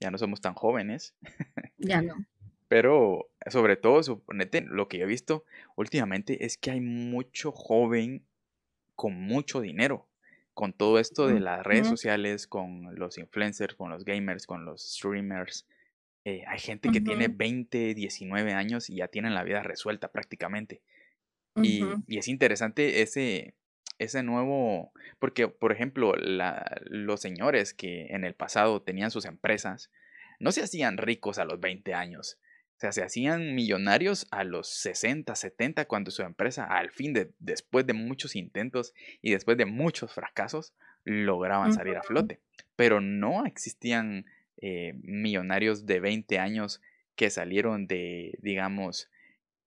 ya no somos tan jóvenes. Ya no. Pero sobre todo, suponete, lo que yo he visto últimamente es que hay mucho joven con mucho dinero. Con todo esto de las redes sociales, con los influencers, con los gamers, con los streamers. Eh, hay gente que tiene 20, 19 años y ya tienen la vida resuelta prácticamente. y, es interesante ese, ese nuevo, porque por ejemplo, los señores que en el pasado tenían sus empresas, no se hacían ricos a los 20 años, o sea, se hacían millonarios a los 60, 70, cuando su empresa, al fin de, después de muchos intentos y después de muchos fracasos, lograban salir a flote. Pero no existían eh, millonarios de 20 años que salieron de, digamos,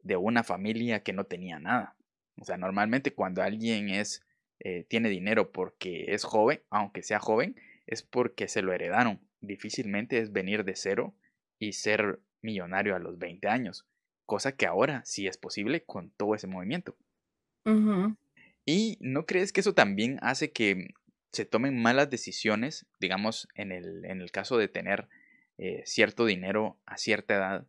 de una familia que no tenía nada. O sea, normalmente cuando alguien es, eh, tiene dinero porque es joven, aunque sea joven, es porque se lo heredaron. Difícilmente es venir de cero y ser millonario a los 20 años, cosa que ahora sí es posible con todo ese movimiento. ¿Y no crees que eso también hace que se tomen malas decisiones, digamos, en el, en el caso de tener eh, cierto dinero a cierta edad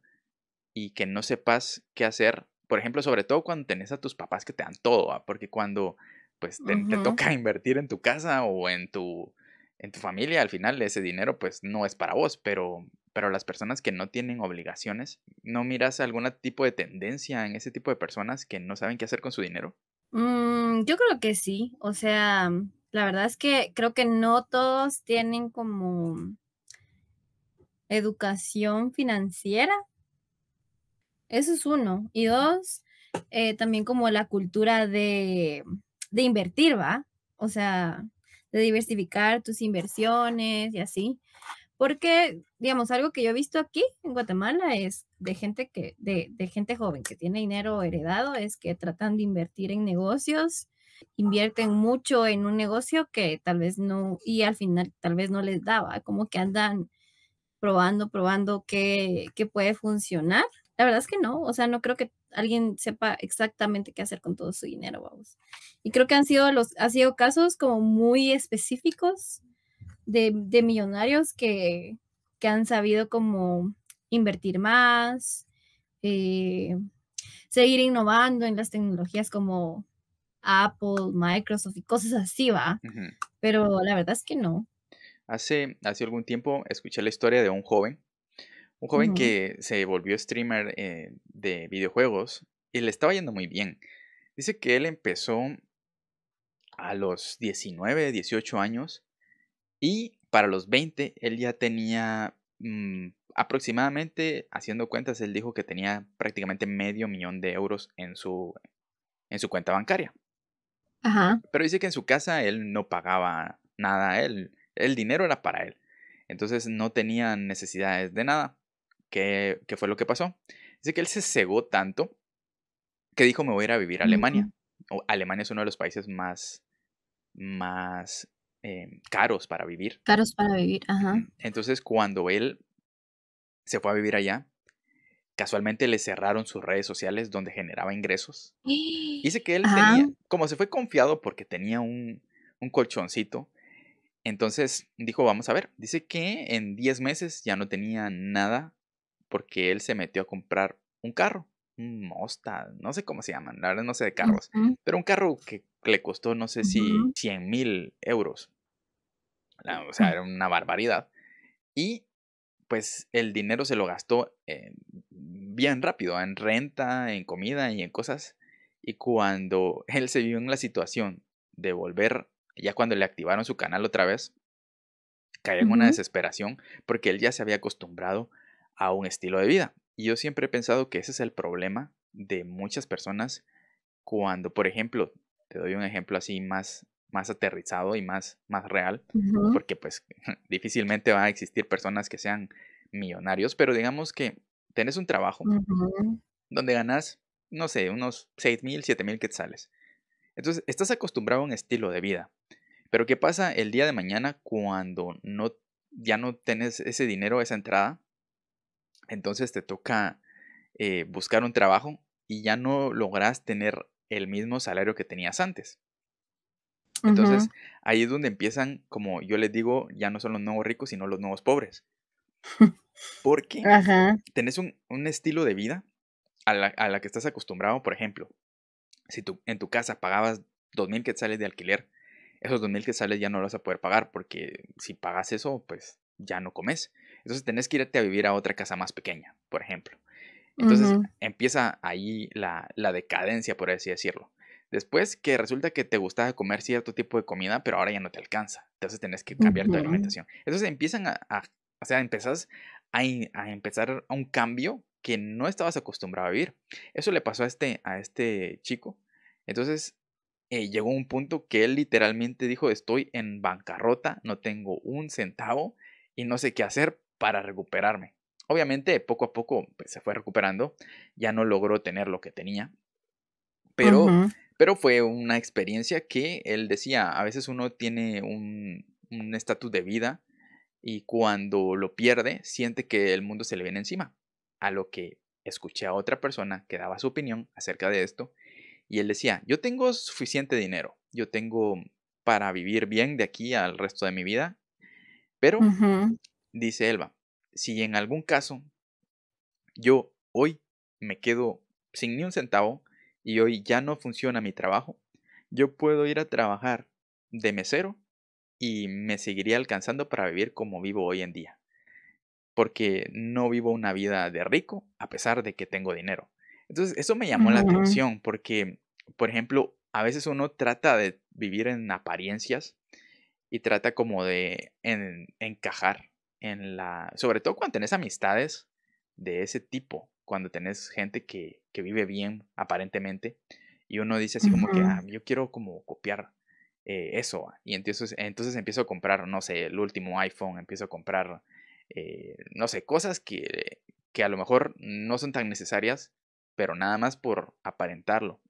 y que no sepas qué hacer por ejemplo, sobre todo cuando tenés a tus papás que te dan todo, ¿ah? porque cuando pues te, toca invertir en tu casa o en tu, en tu familia, al final ese dinero pues no es para vos, pero, pero las personas que no tienen obligaciones, ¿no miras algún tipo de tendencia en ese tipo de personas que no saben qué hacer con su dinero? Mm, yo creo que sí, o sea, la verdad es que creo que no todos tienen como educación financiera, eso es uno. Y dos, eh, también como la cultura de, invertir, ¿va? O sea, de diversificar tus inversiones y así. Porque, digamos, algo que yo he visto aquí en Guatemala es de gente que, de, de, gente joven que tiene dinero heredado, es que tratan de invertir en negocios, invierten mucho en un negocio que tal vez no, y al final tal vez no les daba, como que andan probando, probando qué, qué puede funcionar la verdad es que no, o sea, no creo que alguien sepa exactamente qué hacer con todo su dinero, vamos. Y creo que han sido los, ha sido casos como muy específicos de, millonarios que, han sabido como invertir más, eh, seguir innovando en las tecnologías como Apple, Microsoft y cosas así, va. Pero la verdad es que no. Hace, hace algún tiempo escuché la historia de un joven un joven que se volvió streamer eh, de videojuegos y le estaba yendo muy bien. Dice que él empezó a los 19, 18 años y para los 20 él ya tenía mm, aproximadamente, haciendo cuentas, él dijo que tenía prácticamente medio millón de euros en su, en su cuenta bancaria. Pero dice que en su casa él no pagaba nada, él, el dinero era para él. Entonces no tenía necesidades de nada. ¿Qué, fue lo que pasó? Dice que él se cegó tanto que dijo me voy a ir a vivir a Alemania. Alemania es uno de los países más, más em, caros para vivir. Caros para vivir, ajá. Entonces cuando él se fue a vivir allá, casualmente le cerraron sus redes sociales donde generaba ingresos. Dice que él tenía, como se fue confiado porque tenía un, un colchoncito, entonces dijo, vamos a ver, dice que en 10 meses ya no tenía nada porque él se metió a comprar un carro, un Mustang, no sé cómo se llaman, la verdad no sé de carros, pero un carro que le costó no sé si 100 mil euros. O sea, mm. era una barbaridad. Y pues el dinero se lo gastó bien rápido, en renta, en comida y en cosas. Y cuando él se vio en la situación de volver, ya cuando le activaron su canal otra vez, cayó en una desesperación porque él ya se había acostumbrado a un estilo de vida. Y yo siempre he pensado que ese es el problema de muchas personas cuando, por ejemplo, te doy un ejemplo así más, más aterrizado y más, más real, porque pues difícilmente van a existir personas que sean millonarios, pero digamos que tenés un trabajo donde ganas, no sé, unos 6 mil, 7 mil quetzales. Entonces, estás acostumbrado a un estilo de vida. Pero ¿qué pasa el día de mañana cuando no, ya no tienes ese dinero, esa entrada? Entonces te toca eh, buscar un trabajo y ya no logras tener el mismo salario que tenías antes. Entonces, ahí es donde empiezan, como yo les digo, ya no son los nuevos ricos, sino los nuevos pobres. Porque tenés un, estilo de vida a la, que estás acostumbrado, por ejemplo. Si tú en tu casa pagabas 2.000 quetzales de alquiler, esos 2.000 quetzales ya no los vas a poder pagar porque si pagas eso, pues ya no comes. Entonces tenés que irte a vivir a otra casa más pequeña, por ejemplo. Entonces empieza ahí la, decadencia, por así decirlo. Después que resulta que te gustaba comer cierto tipo de comida, pero ahora ya no te alcanza. Entonces tenés que cambiar tu alimentación. Entonces empiezan a, o sea, a, empezar a un cambio que no estabas acostumbrado a vivir. Eso le pasó a este, a este chico. Entonces eh, llegó un punto que él literalmente dijo, estoy en bancarrota, no tengo un centavo y no sé qué hacer para recuperarme. Obviamente, poco a poco pues, se fue recuperando, ya no logró tener lo que tenía, pero, pero fue una experiencia que él decía, a veces uno tiene un estatus de vida y cuando lo pierde siente que el mundo se le viene encima, a lo que escuché a otra persona que daba su opinión acerca de esto y él decía, yo tengo suficiente dinero, yo tengo para vivir bien de aquí al resto de mi vida, pero Dice Elba, si en algún caso yo hoy me quedo sin ni un centavo y hoy ya no funciona mi trabajo, yo puedo ir a trabajar de mesero y me seguiría alcanzando para vivir como vivo hoy en día. Porque no vivo una vida de rico a pesar de que tengo dinero. Entonces, eso me llamó la atención porque, por ejemplo, a veces uno trata de vivir en apariencias y trata como de encajar en la, sobre todo cuando tenés amistades de ese tipo, cuando tenés gente que, vive bien aparentemente y uno dice así como que, ah, yo quiero como copiar eh, eso y entonces, entonces empiezo a comprar, no sé, el último iPhone, empiezo a comprar, eh, no sé, cosas que, que a lo mejor no son tan necesarias, pero nada más por aparentarlo.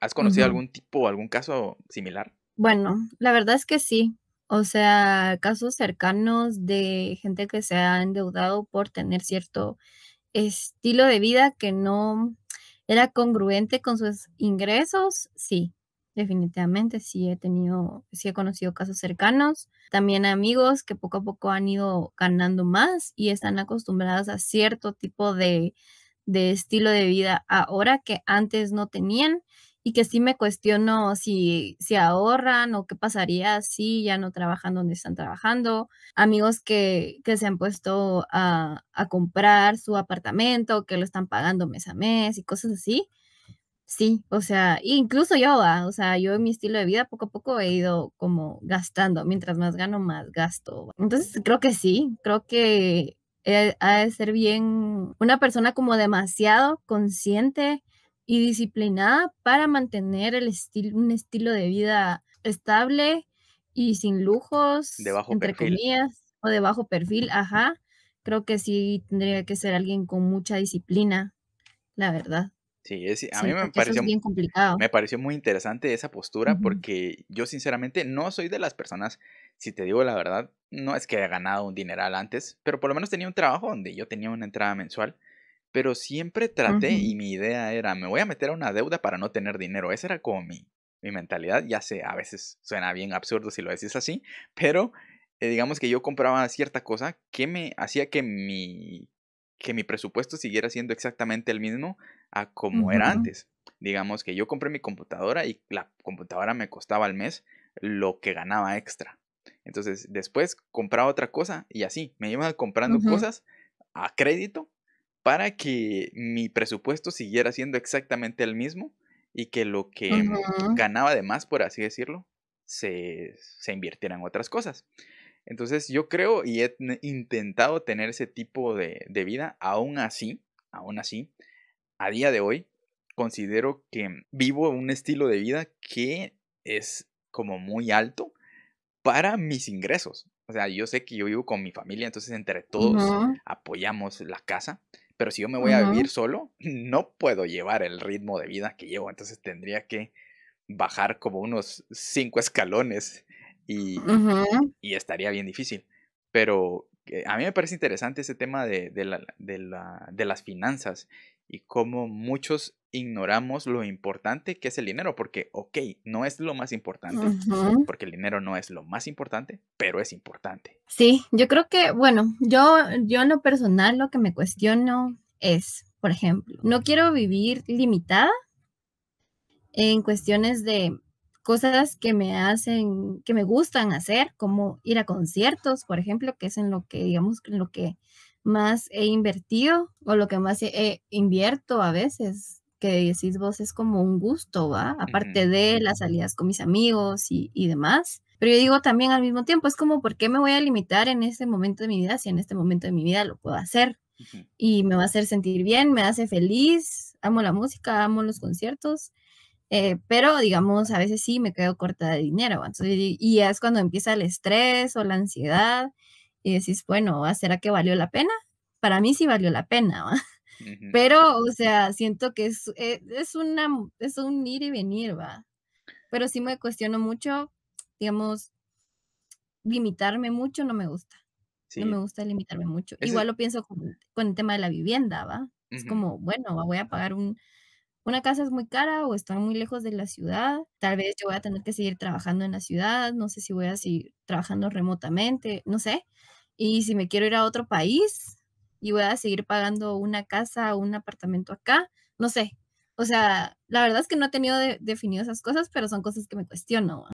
¿Has conocido algún tipo, algún caso similar? Bueno, la verdad es que sí. O sea, casos cercanos de gente que se ha endeudado por tener cierto estilo de vida que no era congruente con sus ingresos, sí, definitivamente sí he tenido, sí he conocido casos cercanos, también amigos que poco a poco han ido ganando más y están acostumbrados a cierto tipo de, de estilo de vida ahora que antes no tenían y que sí me cuestiono si, si ahorran o qué pasaría si ya no trabajan donde están trabajando. Amigos que, se han puesto a, a, comprar su apartamento, que lo están pagando mes a mes y cosas así. Sí, o sea, incluso yo, o sea, yo en mi estilo de vida poco a poco he ido como gastando, mientras más gano, más gasto. Entonces, creo que sí, creo que ha de ser bien una persona como demasiado consciente y disciplinada para mantener el estilo un estilo de vida estable y sin lujos, de bajo entre comillas, o de bajo perfil, ajá. Creo que sí tendría que ser alguien con mucha disciplina, la verdad. Sí, a mí me pareció, complicado. me muy interesante esa postura porque yo sinceramente no soy de las personas, si te digo la verdad, no es que haya ganado un dineral antes, pero por lo menos tenía un trabajo donde yo tenía una entrada mensual pero siempre traté y mi idea era, me voy a meter a una deuda para no tener dinero. Esa era como mi, mentalidad. Ya sé, a veces suena bien absurdo si lo decís así, pero eh, digamos que yo compraba cierta cosa que me hacía que mi, que mi presupuesto siguiera siendo exactamente el mismo a como era antes. Digamos que yo compré mi computadora y la computadora me costaba al mes lo que ganaba extra. Entonces, después compraba otra cosa y así, me iba comprando cosas a crédito para que mi presupuesto siguiera siendo exactamente el mismo y que lo que ganaba de más, por así decirlo, se, invirtiera en otras cosas. Entonces yo creo y he intentado tener ese tipo de, vida, aún así, aún así, a día de hoy considero que vivo un estilo de vida que es como muy alto para mis ingresos. O sea, yo sé que yo vivo con mi familia, entonces entre todos apoyamos la casa, pero si yo me voy a vivir solo, no puedo llevar el ritmo de vida que llevo. Entonces tendría que bajar como unos cinco escalones y, y estaría bien difícil. Pero eh, a mí me parece interesante ese tema de, de las finanzas y cómo muchos ignoramos lo importante que es el dinero, porque, ok, no es lo más importante, porque el dinero no es lo más importante, pero es importante. Sí, yo creo que, bueno, yo, yo en lo personal lo que me cuestiono es, por ejemplo, no quiero vivir limitada en cuestiones de cosas que me hacen, que me gustan hacer, como ir a conciertos, por ejemplo, que es en lo que, digamos, en lo que más he invertido o lo que más he invierto a veces que decís vos es como un gusto, ¿va? Aparte de las salidas con mis amigos y, demás. Pero yo digo también al mismo tiempo, es como, ¿por qué me voy a limitar en este momento de mi vida si en este momento de mi vida lo puedo hacer? Y me va a hacer sentir bien, me hace feliz, amo la música, amo los conciertos. Eh, pero digamos, a veces sí me quedo corta de dinero. Entonces, y es cuando empieza el estrés o la ansiedad y decís, bueno, ¿será que valió la pena? Para mí sí valió la pena. va pero, o sea, siento que es, eh, una, es un ir y venir, va. Pero sí me cuestiono mucho, digamos, limitarme mucho no me gusta. No me gusta limitarme mucho. Igual lo pienso con, el tema de la vivienda, va. Es como, bueno, voy a pagar un, una casa es muy cara o está muy lejos de la ciudad. Tal vez yo voy a tener que seguir trabajando en la ciudad, no sé si voy a seguir trabajando remotamente, no sé. Y si me quiero ir a otro país, y voy a seguir pagando una casa o un apartamento acá, no sé. O sea, la verdad es que no he tenido definido esas cosas, pero son cosas que me cuestiono.